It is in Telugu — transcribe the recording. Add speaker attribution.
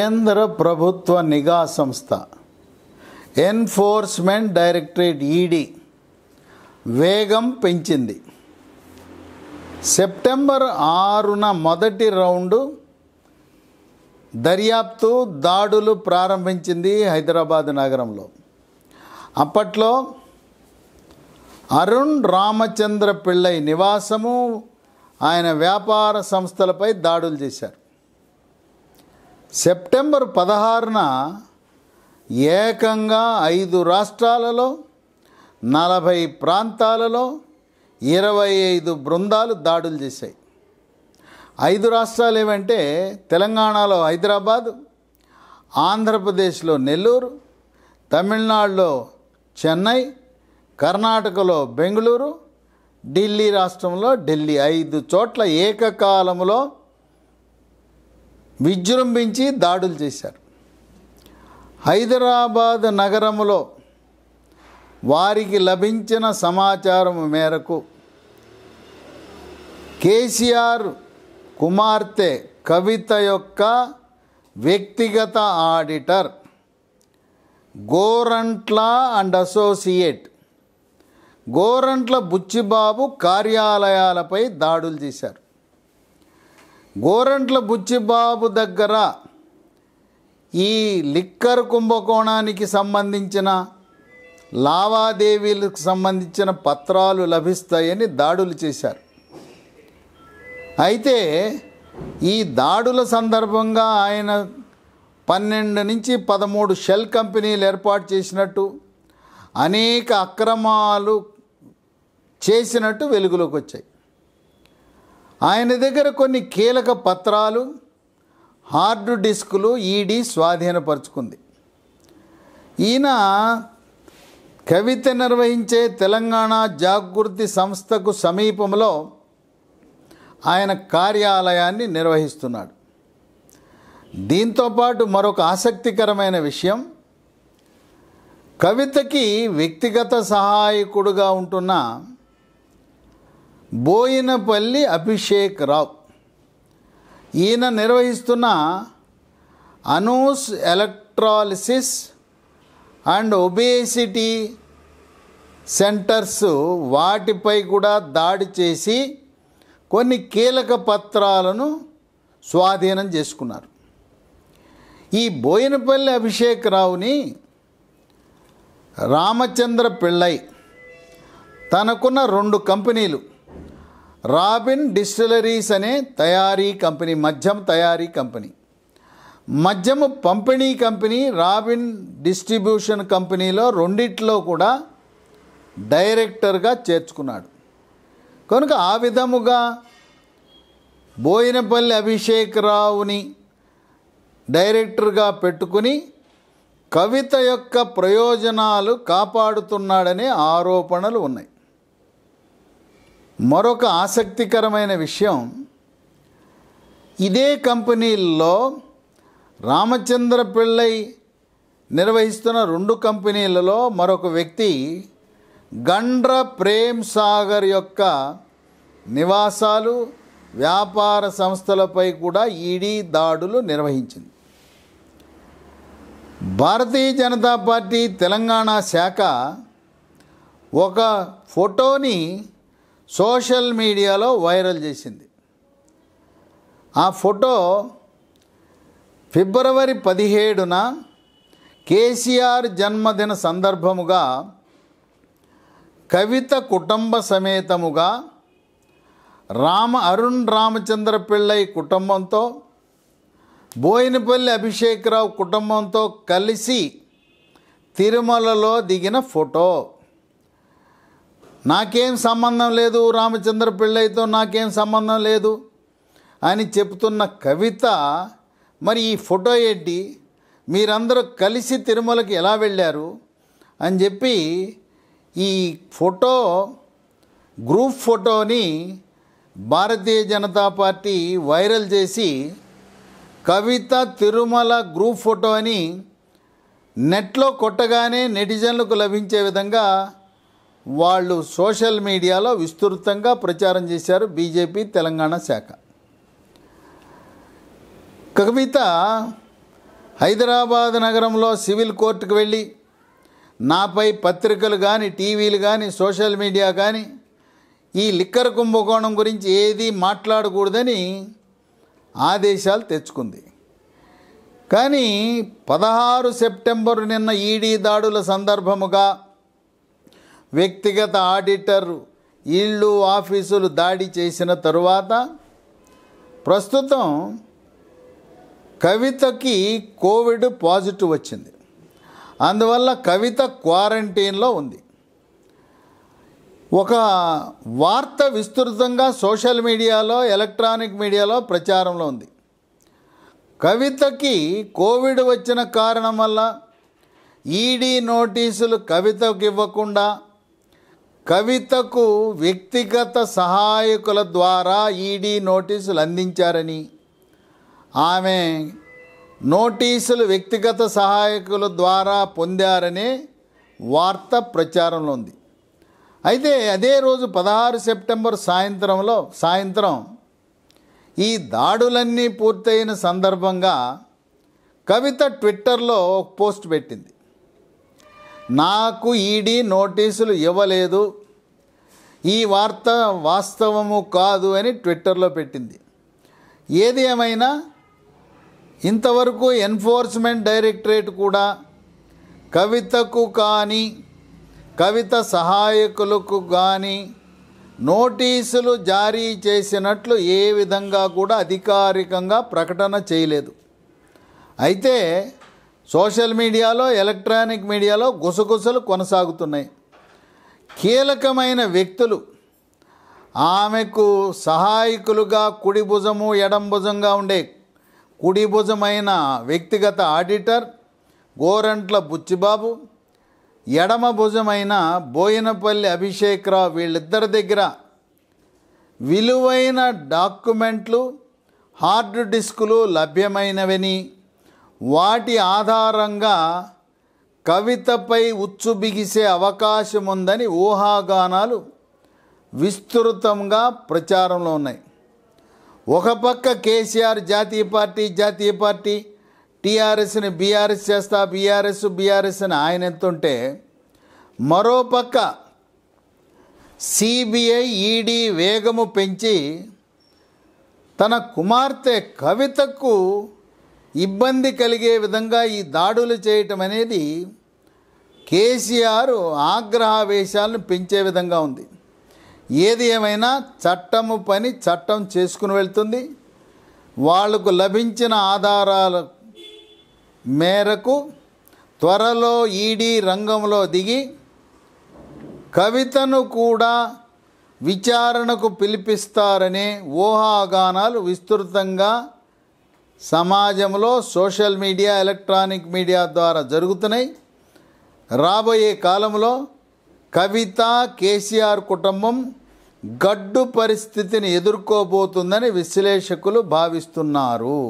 Speaker 1: కేంద్ర ప్రభుత్వ నిఘా సంస్థ ఎన్ఫోర్స్మెంట్ డైరెక్టరేట్ ఈడీ వేగం పెంచింది సెప్టెంబర్ ఆరున మొదటి రౌండు దర్యాప్తు దాడులు ప్రారంభించింది హైదరాబాద్ నగరంలో అప్పట్లో అరుణ్ రామచంద్ర పిళ్ళై నివాసము ఆయన వ్యాపార సంస్థలపై దాడులు చేశారు సెప్టెంబర్ పదహారున ఏకంగా ఐదు రాష్ట్రాలలో నలభై ప్రాంతాలలో ఇరవై ఐదు బృందాలు దాడులు చేశాయి ఐదు రాష్ట్రాలు ఏమంటే తెలంగాణలో హైదరాబాద్ ఆంధ్రప్రదేశ్లో నెల్లూరు తమిళనాడులో చెన్నై కర్ణాటకలో బెంగళూరు ఢిల్లీ రాష్ట్రంలో ఢిల్లీ ఐదు చోట్ల ఏకకాలంలో విజృంభించి దాడులు చేశారు హైదరాబాద్ నగరంలో వారికి లభించిన సమాచారం మేరకు కేసీఆర్ కుమార్తె కవిత యొక్క వ్యక్తిగత auditor Gorantla and associate Gorantla Buchibabu కార్యాలయాలపై దాడులు చేశారు గోరంట్ల బుచ్చిబాబు దగ్గర ఈ లిక్కర్ కుంభకోణానికి సంబంధించిన లావాదేవీలకు సంబంధించిన పత్రాలు లభిస్తాయని దాడులు చేశారు అయితే ఈ దాడుల సందర్భంగా ఆయన పన్నెండు నుంచి పదమూడు షెల్ కంపెనీలు ఏర్పాటు చేసినట్టు అనేక అక్రమాలు చేసినట్టు వెలుగులోకి వచ్చాయి ఆయన దగ్గర కొన్ని కీలక పత్రాలు హార్డ్ డిస్కులు ఈడీ స్వాధీనపరుచుకుంది ఈయన కవిత నిర్వహించే తెలంగాణ జాగృతి సంస్థకు సమీపంలో ఆయన కార్యాలయాన్ని నిర్వహిస్తున్నాడు దీంతోపాటు మరొక ఆసక్తికరమైన విషయం కవితకి వ్యక్తిగత సహాయకుడుగా ఉంటున్న బోయినపల్లి అభిషేక్ రావ్ ఈయన నిర్వహిస్తున్న Anoos electrolysis and obesity centres వాటిపై కూడా దాడి చేసి కొన్ని కీలక పత్రాలను స్వాధీనం చేసుకున్నారు ఈ బోయినపల్లి అభిషేక్ రావుని రామచంద్ర పిళ్ళై తనకున్న రెండు కంపెనీలు రాబిన్ డిస్టిలరీస్ అనే తయారీ కంపెనీ మద్యం తయారీ కంపెనీ మద్యము పంపిణీ కంపెనీ రాబిన్ డిస్ట్రిబ్యూషన్ కంపెనీలో రెండిట్లో కూడా డైరెక్టర్గా చేర్చుకున్నాడు కనుక ఆ విధముగా బోయినపల్లి అభిషేక్ రావుని డైరెక్టర్గా పెట్టుకుని కవిత యొక్క ప్రయోజనాలు కాపాడుతున్నాడనే ఆరోపణలు ఉన్నాయి మరొక ఆసక్తికరమైన విషయం ఇదే కంపెనీల్లో రామచంద్ర పిళ్ళై నిర్వహిస్తున్న రెండు కంపెనీలలో మరొక వ్యక్తి గండ్ర ప్రేమ్ సాగర్ యొక్క నివాసాలు వ్యాపార సంస్థలపై కూడా ఈడీ దాడులు నిర్వహించింది భారతీయ జనతా పార్టీ తెలంగాణ శాఖ ఒక ఫోటోని సోషల్ మీడియాలో వైరల్ చేసింది ఆ ఫోటో ఫిబ్రవరి పదిహేడున కేసీఆర్ జన్మదిన సందర్భముగా కవిత కుటుంబ సమేతముగా రామ అరుణ్ రామచంద్ర పిళ్ళై కుటుంబంతో బోయినపల్లి అభిషేక్రావు కుటుంబంతో కలిసి తిరుమలలో దిగిన ఫోటో నాకేం సంబంధం లేదు రామచంద్ర పెళ్ళైతో నాకేం సంబంధం లేదు అని చెప్తున్న కవిత మరి ఈ ఫోటో ఏంటి మీరందరూ కలిసి తిరుమలకి ఎలా వెళ్ళారు అని చెప్పి ఈ ఫోటో గ్రూప్ ఫోటోని భారతీయ జనతా పార్టీ వైరల్ చేసి కవిత తిరుమల గ్రూప్ ఫోటో అని నెట్లో కొట్టగానే నెటిజన్లకు లభించే విధంగా వాళ్ళు సోషల్ మీడియాలో విస్తృతంగా ప్రచారం చేశారు బీజేపీ తెలంగాణ శాఖ కవిత హైదరాబాద్ నగరంలో సివిల్ కోర్టుకు వెళ్ళి నాపై పత్రికలు కానీ టీవీలు కానీ సోషల్ మీడియా కానీ ఈ లిక్కర్ కుంభకోణం గురించి ఏది మాట్లాడకూడదని ఆదేశాలు తెచ్చుకుంది కానీ పదహారు సెప్టెంబర్ నిన్న ఈడీ దాడుల సందర్భముగా వ్యక్తిగత ఆడిటర్ ఇళ్ళు ఆఫీసులు దాడి చేసిన తరువాత ప్రస్తుతం కవితకి కోవిడ్ పాజిటివ్ వచ్చింది అందువల్ల కవిత క్వారంటైన్లో ఉంది ఒక వార్త విస్తృతంగా సోషల్ మీడియాలో ఎలక్ట్రానిక్ మీడియాలో ప్రచారంలో ఉంది కవితకి కోవిడ్ వచ్చిన కారణం వల్ల ఈడీ నోటీసులు కవితకు ఇవ్వకుండా కవితకు వ్యక్తిగత సహాయకుల ద్వారా ఈడీ నోటీసులు అందించారని ఆమె నోటీసులు వ్యక్తిగత సహాయకుల ద్వారా పొందారనే వార్త ప్రచారంలో ఉంది అయితే అదే రోజు పదహారు సెప్టెంబర్ సాయంత్రంలో సాయంత్రం ఈ దాడులన్నీ పూర్తయిన సందర్భంగా కవిత ట్విట్టర్లో పోస్ట్ పెట్టింది నాకు ఈడీ నోటీసులు ఇవ్వలేదు ఈ వార్త వాస్తవము కాదు అని ట్విట్టర్లో పెట్టింది ఏది ఏమైనా ఇంతవరకు ఎన్ఫోర్స్మెంట్ డైరెక్టరేట్ కూడా కవితకు కానీ కవిత సహాయకులకు కానీ నోటీసులు జారీ చేసినట్లు ఏ విధంగా కూడా అధికారికంగా ప్రకటన చేయలేదు అయితే సోషల్ మీడియాలో ఎలక్ట్రానిక్ మీడియాలో గుసగుసలు కొనసాగుతున్నాయి కీలకమైన వ్యక్తులు ఆమెకు సహాయకులుగా కుడి భుజము ఎడం భుజంగా ఉండే కుడి భుజమైన వ్యక్తిగత ఆడిటర్ గోరంట్ల బుచ్చిబాబు ఎడమ భుజమైన బోయినపల్లి అభిషేక్రావు వీళ్ళిద్దరి దగ్గర విలువైన డాక్యుమెంట్లు హార్డ్ డిస్కులు లభ్యమైనవని వాటి ఆధారంగా కవితపై ఉచ్చు బిగిసే అవకాశం ఉందని ఊహాగానాలు విస్తృతంగా ప్రచారంలో ఉన్నాయి ఒక పక్క కేసీఆర్ జాతీయ పార్టీ జాతీయ పార్టీ టీఆర్ఎస్ని బీఆర్ఎస్ చేస్తా బీఆర్ఎస్ బీఆర్ఎస్ అని ఆయన ఎత్తుంటే మరోపక్క సిబిఐ ఈడీ వేగము పెంచి తన కుమార్తె కవితకు ఇబ్బంది కలిగే విధంగా ఈ దాడులు చేయటం అనేది కేసీఆర్ ఆగ్రహావేశాలను పెంచే విధంగా ఉంది ఏది ఏమైనా చట్టము పని చట్టం చేసుకుని వెళ్తుంది వాళ్లకు లభించిన ఆధారాల మేరకు త్వరలో ఈడీ రంగంలో దిగి కవితను కూడా విచారణకు పిలిపిస్తారనే ఊహాగానాలు విస్తృతంగా సమాజంలో సోషల్ మీడియా ఎలక్ట్రానిక్ మీడియా ద్వారా జరుగుతున్నాయి రాబోయే కాలంలో కవిత కేసీఆర్ కుటుంబం గడ్డు పరిస్థితిని ఎదుర్కోబోతుందని విశ్లేషకులు భావిస్తున్నారు